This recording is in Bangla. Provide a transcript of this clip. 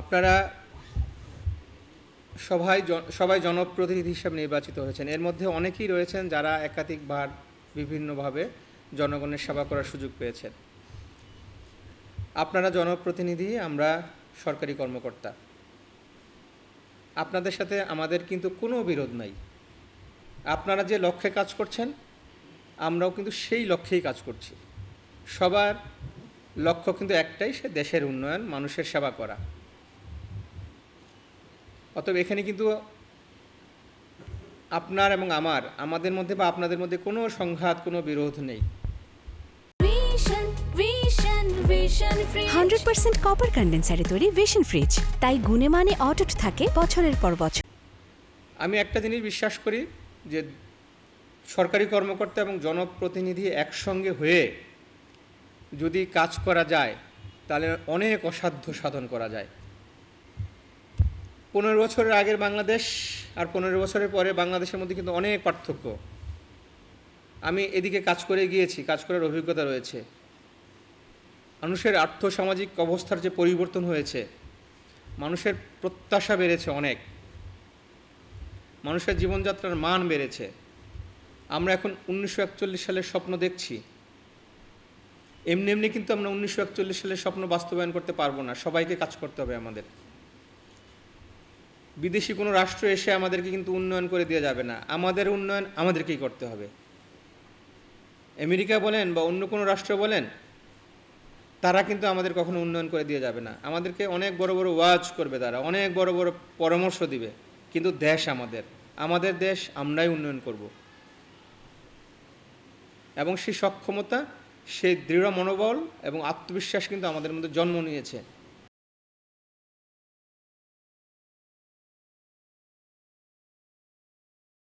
আপনারা সবাই সবাই জনপ্রতিনিধি হিসাবে নির্বাচিত হয়েছেন এর মধ্যে অনেকেই রয়েছেন যারা একাধিকবার বিভিন্নভাবে জনগণের সেবা করার সুযোগ পেয়েছেন আপনারা জনপ্রতিনিধি আমরা সরকারি কর্মকর্তা আপনাদের সাথে আমাদের কিন্তু কোনো বিরোধ নাই আপনারা যে লক্ষ্যে কাজ করছেন আমরাও কিন্তু সেই লক্ষ্যেই কাজ করছি সবার লক্ষ্য কিন্তু একটাই সে দেশের উন্নয়ন মানুষের সেবা করা অতএব এখানে কিন্তু আপনার এবং আমার আমাদের মধ্যে বা আপনাদের মধ্যে কোনো সংঘাত কোনো বিরোধ নেই হান্ড্রেড পার্সেন্ট কপার তৈরি ফ্রিজ তাই মানে অটুট থাকে বছরের পর বছর আমি একটা জিনিস বিশ্বাস করি যে সরকারি কর্মকর্তা এবং জনপ্রতিনিধি একসঙ্গে হয়ে যদি কাজ করা যায় তাহলে অনেক অসাধ্য সাধন করা যায় পনেরো বছরের আগের বাংলাদেশ আর পনেরো বছরের পরে বাংলাদেশের মধ্যে কিন্তু অনেক পার্থক্য আমি এদিকে কাজ করে গিয়েছি কাজ করার অভিজ্ঞতা রয়েছে মানুষের আর্থসামাজিক অবস্থার যে পরিবর্তন হয়েছে মানুষের প্রত্যাশা বেড়েছে অনেক মানুষের জীবনযাত্রার মান বেড়েছে আমরা এখন উনিশশো একচল্লিশ সালের স্বপ্ন দেখছি এমনি এমনি কিন্তু আমরা উনিশশো একচল্লিশ সালের স্বপ্ন বাস্তবায়ন করতে পারবো না সবাইকে কাজ করতে হবে আমাদের বিদেশি কোনো রাষ্ট্র এসে আমাদেরকে কিন্তু উন্নয়ন করে দেওয়া যাবে না আমাদের উন্নয়ন আমাদেরকেই করতে হবে আমেরিকা বলেন বা অন্য কোনো রাষ্ট্র বলেন তারা কিন্তু আমাদের কখনো উন্নয়ন করে দিয়ে যাবে না আমাদেরকে অনেক বড় বড় ওয়াজ করবে তারা অনেক বড় বড় পরামর্শ দিবে কিন্তু দেশ আমাদের আমাদের দেশ আমরাই উন্নয়ন করব এবং সেই সক্ষমতা সেই দৃঢ় মনোবল এবং আত্মবিশ্বাস কিন্তু আমাদের মধ্যে জন্ম নিয়েছে